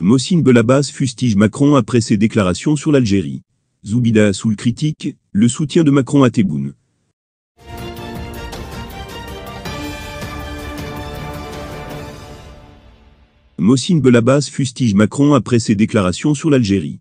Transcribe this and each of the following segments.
Mossine Belabas fustige Macron après ses déclarations sur l'Algérie. Zoubida Assoul critique le soutien de Macron à Tebboune. Mossine Belabas fustige Macron après ses déclarations sur l'Algérie.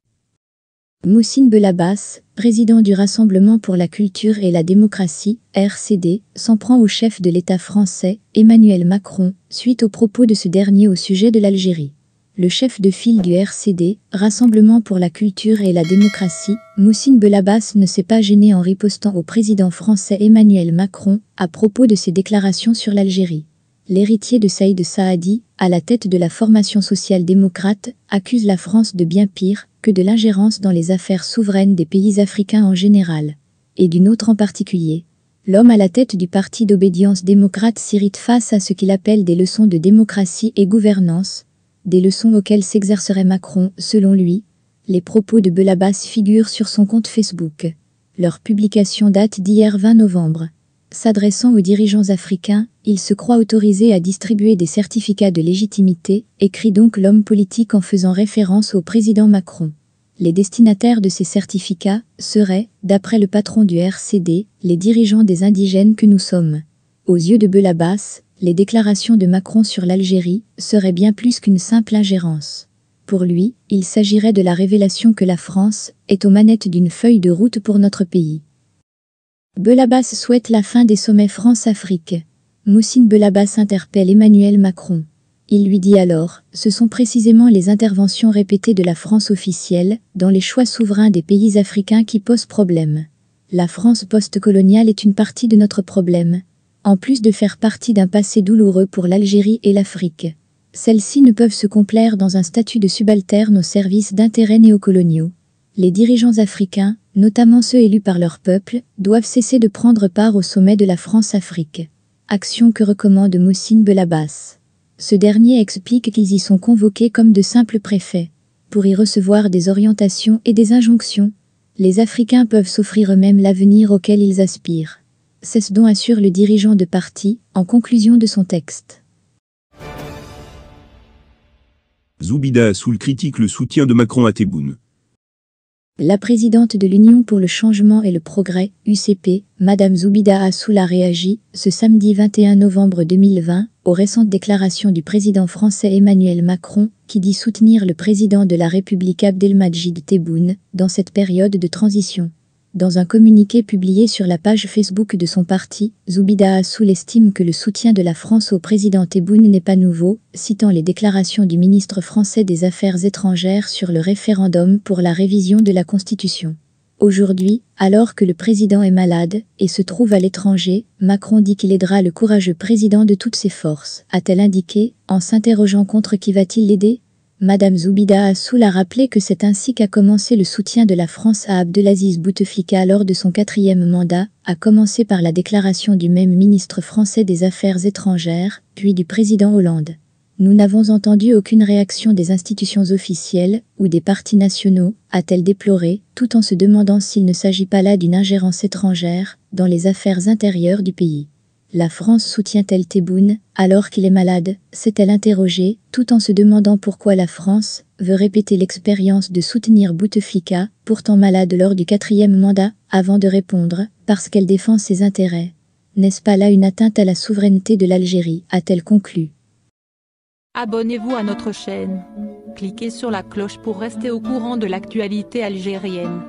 Moussine Belabas, président du Rassemblement pour la culture et la démocratie, RCD, s'en prend au chef de l'État français, Emmanuel Macron, suite aux propos de ce dernier au sujet de l'Algérie le chef de file du RCD, Rassemblement pour la culture et la démocratie, Moussine Belabas ne s'est pas gêné en ripostant au président français Emmanuel Macron à propos de ses déclarations sur l'Algérie. L'héritier de Saïd Saadi, à la tête de la formation social-démocrate, accuse la France de bien pire que de l'ingérence dans les affaires souveraines des pays africains en général, et d'une autre en particulier. L'homme à la tête du parti d'obédience démocrate s'irrite face à ce qu'il appelle des leçons de démocratie et gouvernance, des leçons auxquelles s'exercerait Macron, selon lui. Les propos de Belabas figurent sur son compte Facebook. Leur publication date d'hier 20 novembre. S'adressant aux dirigeants africains, il se croit autorisé à distribuer des certificats de légitimité, écrit donc l'homme politique en faisant référence au président Macron. Les destinataires de ces certificats seraient, d'après le patron du RCD, les dirigeants des indigènes que nous sommes. Aux yeux de Belabas, les déclarations de Macron sur l'Algérie seraient bien plus qu'une simple ingérence. Pour lui, il s'agirait de la révélation que la France est aux manettes d'une feuille de route pour notre pays. Belabas souhaite la fin des sommets France-Afrique. Moussine Belabas interpelle Emmanuel Macron. Il lui dit alors, ce sont précisément les interventions répétées de la France officielle dans les choix souverains des pays africains qui posent problème. La France post-coloniale est une partie de notre problème, en plus de faire partie d'un passé douloureux pour l'Algérie et l'Afrique. Celles-ci ne peuvent se complaire dans un statut de subalterne au service d'intérêts néocoloniaux. Les dirigeants africains, notamment ceux élus par leur peuple, doivent cesser de prendre part au sommet de la France-Afrique. Action que recommande Moussine Belabas. Ce dernier explique qu'ils y sont convoqués comme de simples préfets. Pour y recevoir des orientations et des injonctions, les Africains peuvent s'offrir eux-mêmes l'avenir auquel ils aspirent c'est ce dont assure le dirigeant de parti en conclusion de son texte. Zoubida Assoul critique le soutien de Macron à Tebboune. La présidente de l'Union pour le changement et le progrès, UCP, Madame Zoubida Assoul a réagi, ce samedi 21 novembre 2020, aux récentes déclarations du président français Emmanuel Macron, qui dit soutenir le président de la République Abdelmajid Tebboune dans cette période de transition. Dans un communiqué publié sur la page Facebook de son parti, Zoubida Assoul estime que le soutien de la France au président Tebboune n'est pas nouveau, citant les déclarations du ministre français des Affaires étrangères sur le référendum pour la révision de la Constitution. Aujourd'hui, alors que le président est malade et se trouve à l'étranger, Macron dit qu'il aidera le courageux président de toutes ses forces, a-t-elle indiqué, en s'interrogeant contre qui va-t-il l'aider Madame Zoubida Assoul a rappelé que c'est ainsi qu'a commencé le soutien de la France à Abdelaziz Bouteflika lors de son quatrième mandat, à commencer par la déclaration du même ministre français des Affaires étrangères, puis du président Hollande. Nous n'avons entendu aucune réaction des institutions officielles ou des partis nationaux, a-t-elle déploré, tout en se demandant s'il ne s'agit pas là d'une ingérence étrangère dans les affaires intérieures du pays. La France soutient-elle Tebboune alors qu'il est malade s'est-elle interrogée, tout en se demandant pourquoi la France veut répéter l'expérience de soutenir Bouteflika, pourtant malade lors du quatrième mandat, avant de répondre parce qu'elle défend ses intérêts. N'est-ce pas là une atteinte à la souveraineté de l'Algérie a-t-elle conclu. Abonnez-vous à notre chaîne. Cliquez sur la cloche pour rester au courant de l'actualité algérienne.